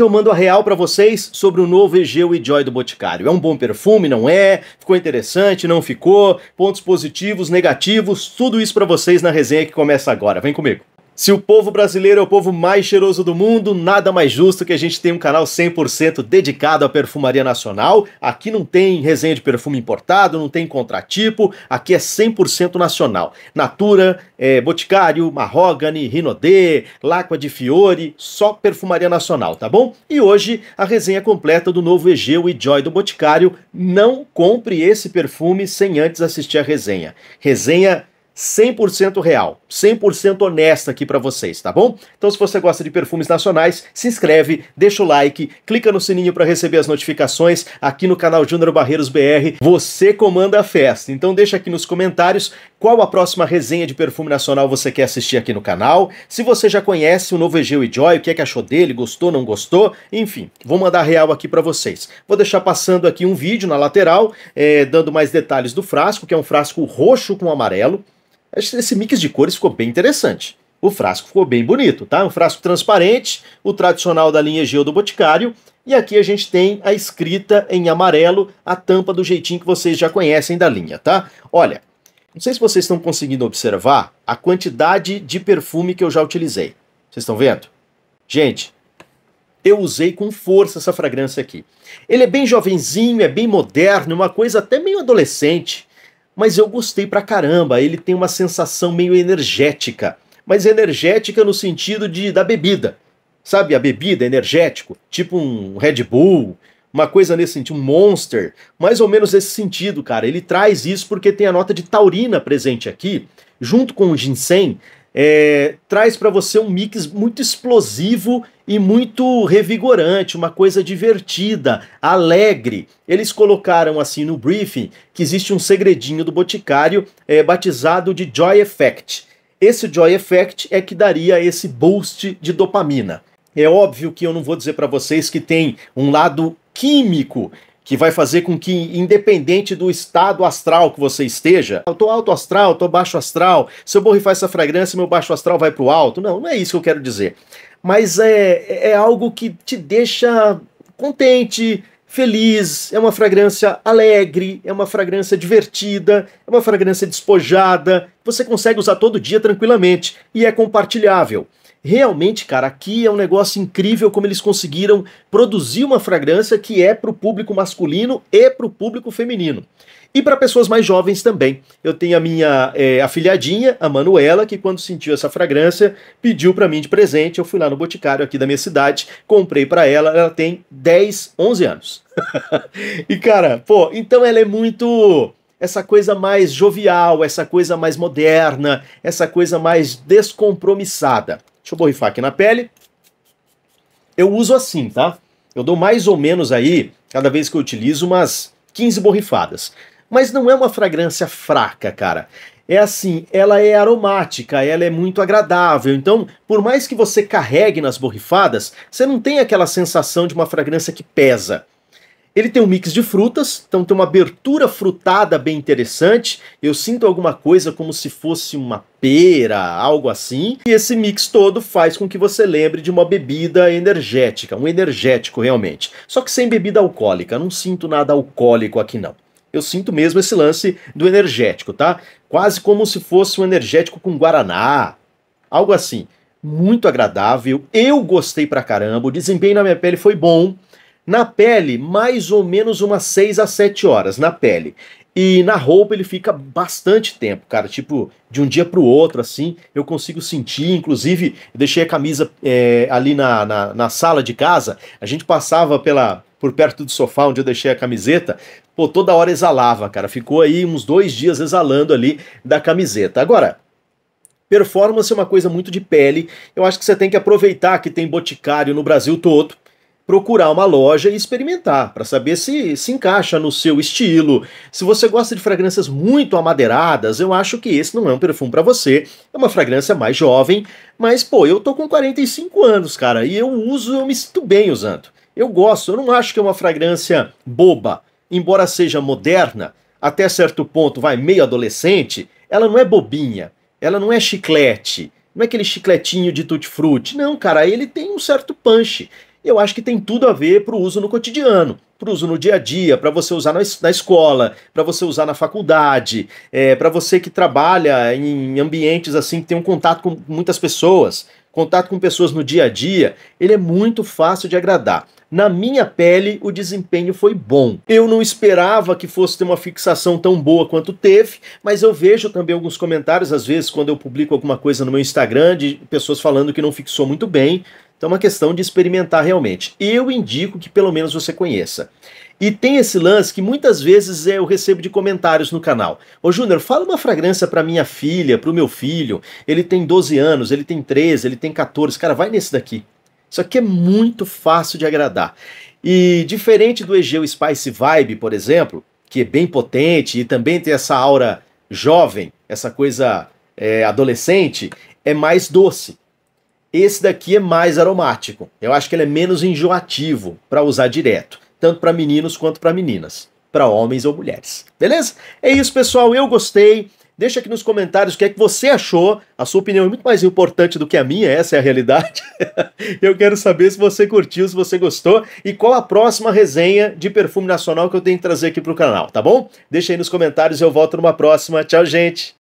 Hoje eu mando a real para vocês sobre o novo Egeu e Joy do Boticário. É um bom perfume, não é? Ficou interessante, não ficou? Pontos positivos, negativos, tudo isso para vocês na resenha que começa agora. Vem comigo. Se o povo brasileiro é o povo mais cheiroso do mundo, nada mais justo que a gente tenha um canal 100% dedicado à perfumaria nacional. Aqui não tem resenha de perfume importado, não tem contratipo, aqui é 100% nacional. Natura, é, Boticário, Marrogani, Rinodê, Lacqua de Fiore, só perfumaria nacional, tá bom? E hoje a resenha completa do novo Egeu e Joy do Boticário. Não compre esse perfume sem antes assistir a resenha. Resenha 100% real, 100% honesta aqui para vocês, tá bom? Então se você gosta de perfumes nacionais, se inscreve, deixa o like, clica no sininho para receber as notificações aqui no canal Júnior Barreiros BR. Você comanda a festa. Então deixa aqui nos comentários qual a próxima resenha de perfume nacional você quer assistir aqui no canal. Se você já conhece o novo Egeu e Joy, o que é que achou dele, gostou, não gostou? Enfim, vou mandar real aqui para vocês. Vou deixar passando aqui um vídeo na lateral, é, dando mais detalhes do frasco, que é um frasco roxo com amarelo esse mix de cores ficou bem interessante. O frasco ficou bem bonito, tá? Um frasco transparente, o tradicional da linha Geo do Boticário. E aqui a gente tem a escrita em amarelo, a tampa do jeitinho que vocês já conhecem da linha, tá? Olha, não sei se vocês estão conseguindo observar a quantidade de perfume que eu já utilizei. Vocês estão vendo? Gente, eu usei com força essa fragrância aqui. Ele é bem jovenzinho, é bem moderno, uma coisa até meio adolescente mas eu gostei pra caramba. Ele tem uma sensação meio energética, mas energética no sentido de da bebida. Sabe, a bebida energético, tipo um Red Bull, uma coisa nesse sentido, um monster, mais ou menos esse sentido, cara. Ele traz isso porque tem a nota de taurina presente aqui, junto com o ginseng, é, traz para você um mix muito explosivo e muito revigorante, uma coisa divertida, alegre. Eles colocaram assim no briefing que existe um segredinho do Boticário é, batizado de Joy Effect. Esse Joy Effect é que daria esse boost de dopamina. É óbvio que eu não vou dizer para vocês que tem um lado químico que vai fazer com que, independente do estado astral que você esteja, eu tô alto astral, eu tô baixo astral, se eu borrifar essa fragrância, meu baixo astral vai pro alto. Não, não é isso que eu quero dizer. Mas é, é algo que te deixa contente, feliz, é uma fragrância alegre, é uma fragrância divertida, é uma fragrância despojada, você consegue usar todo dia tranquilamente e é compartilhável. Realmente, cara, aqui é um negócio incrível como eles conseguiram produzir uma fragrância que é para o público masculino e para o público feminino. E para pessoas mais jovens também. Eu tenho a minha é, eh, afilhadinha, a Manuela, que quando sentiu essa fragrância, pediu para mim de presente. Eu fui lá no boticário aqui da minha cidade, comprei para ela. Ela tem 10, 11 anos. e cara, pô, então ela é muito essa coisa mais jovial, essa coisa mais moderna, essa coisa mais descompromissada. Deixa eu borrifar aqui na pele. Eu uso assim, tá? Eu dou mais ou menos aí, cada vez que eu utilizo, umas 15 borrifadas. Mas não é uma fragrância fraca, cara. É assim, ela é aromática, ela é muito agradável. Então, por mais que você carregue nas borrifadas, você não tem aquela sensação de uma fragrância que pesa. Ele tem um mix de frutas, então tem uma abertura frutada bem interessante. Eu sinto alguma coisa como se fosse uma pera, algo assim. E esse mix todo faz com que você lembre de uma bebida energética, um energético realmente. Só que sem bebida alcoólica, Eu não sinto nada alcoólico aqui não. Eu sinto mesmo esse lance do energético, tá? Quase como se fosse um energético com guaraná, algo assim. Muito agradável, eu gostei pra caramba, o desempenho na minha pele foi bom. Na pele, mais ou menos umas 6 a 7 horas na pele. E na roupa ele fica bastante tempo, cara. Tipo, de um dia pro outro, assim, eu consigo sentir. Inclusive, deixei a camisa é, ali na, na, na, sala de casa. A gente passava pela por perto do sofá onde eu deixei a camiseta. Pô, toda hora exalava, cara. Ficou aí uns dois dias exalando ali da camiseta. Agora, performance é uma coisa muito de pele. Eu acho que você tem que aproveitar que tem boticário no Brasil todo procurar uma loja e experimentar, para saber se se encaixa no seu estilo. Se você gosta de fragrâncias muito amadeiradas, eu acho que esse não é um perfume para você. É uma fragrância mais jovem, mas pô, eu tô com 45 anos, cara, e eu uso, eu me sinto bem usando. Eu gosto, eu não acho que é uma fragrância boba, embora seja moderna, até certo ponto vai meio adolescente, ela não é bobinha, ela não é chiclete, não é aquele chicletinho de tutti-frutti. Não, cara, ele tem um certo punch eu acho que tem tudo a ver para o uso no cotidiano, para o uso no dia a dia, para você usar na, na escola, para você usar na faculdade, é, para você que trabalha em ambientes assim que tem um contato com muitas pessoas, contato com pessoas no dia a dia, ele é muito fácil de agradar. Na minha pele, o desempenho foi bom. Eu não esperava que fosse ter uma fixação tão boa quanto teve, mas eu vejo também alguns comentários, às vezes, quando eu publico alguma coisa no meu Instagram, de pessoas falando que não fixou muito bem. Então é uma questão de experimentar realmente. Eu indico que pelo menos você conheça. E tem esse lance que muitas vezes eu recebo de comentários no canal. Ô Júnior, fala uma fragrância para minha filha, para o meu filho. Ele tem 12 anos, ele tem 13, ele tem 14. Cara, vai nesse daqui. Isso aqui é muito fácil de agradar. E diferente do Egeu Spice Vibe, por exemplo, que é bem potente e também tem essa aura jovem, essa coisa é, adolescente, é mais doce. Esse daqui é mais aromático. Eu acho que ele é menos enjoativo para usar direto, tanto para meninos quanto para meninas, para homens ou mulheres. Beleza? É isso, pessoal. Eu gostei. Deixa aqui nos comentários o que é que você achou. A sua opinião é muito mais importante do que a minha, essa é a realidade. eu quero saber se você curtiu, se você gostou e qual a próxima resenha de perfume nacional que eu tenho que trazer aqui para o canal, tá bom? Deixa aí nos comentários, eu volto numa próxima. Tchau, gente!